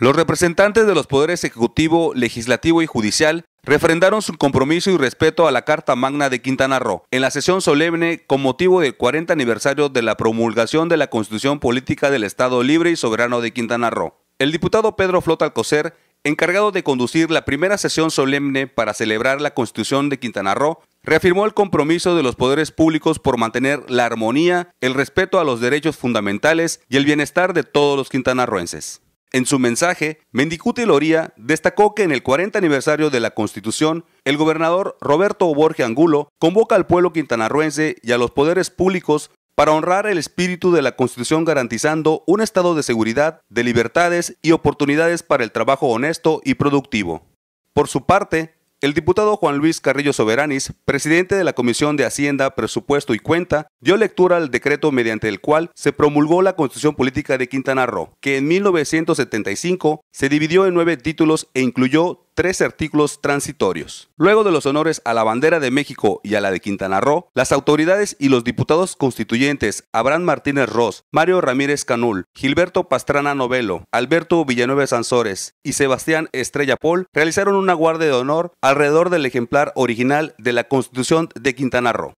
Los representantes de los poderes ejecutivo, legislativo y judicial refrendaron su compromiso y respeto a la Carta Magna de Quintana Roo en la sesión solemne con motivo del 40 aniversario de la promulgación de la Constitución Política del Estado Libre y Soberano de Quintana Roo. El diputado Pedro Flota Alcocer, encargado de conducir la primera sesión solemne para celebrar la Constitución de Quintana Roo, reafirmó el compromiso de los poderes públicos por mantener la armonía, el respeto a los derechos fundamentales y el bienestar de todos los quintanarroenses. En su mensaje, Mendicuti Loria destacó que en el 40 aniversario de la Constitución, el gobernador Roberto Borge Angulo convoca al pueblo quintanarruense y a los poderes públicos para honrar el espíritu de la Constitución garantizando un estado de seguridad, de libertades y oportunidades para el trabajo honesto y productivo. Por su parte, el diputado Juan Luis Carrillo Soberanis, presidente de la Comisión de Hacienda, Presupuesto y Cuenta, dio lectura al decreto mediante el cual se promulgó la Constitución Política de Quintana Roo, que en 1975 se dividió en nueve títulos e incluyó tres artículos transitorios. Luego de los honores a la bandera de México y a la de Quintana Roo, las autoridades y los diputados constituyentes Abraham Martínez Ross, Mario Ramírez Canul, Gilberto Pastrana Novelo, Alberto Villanueva Sansores y Sebastián Estrella Pol realizaron una guardia de honor alrededor del ejemplar original de la Constitución de Quintana Roo.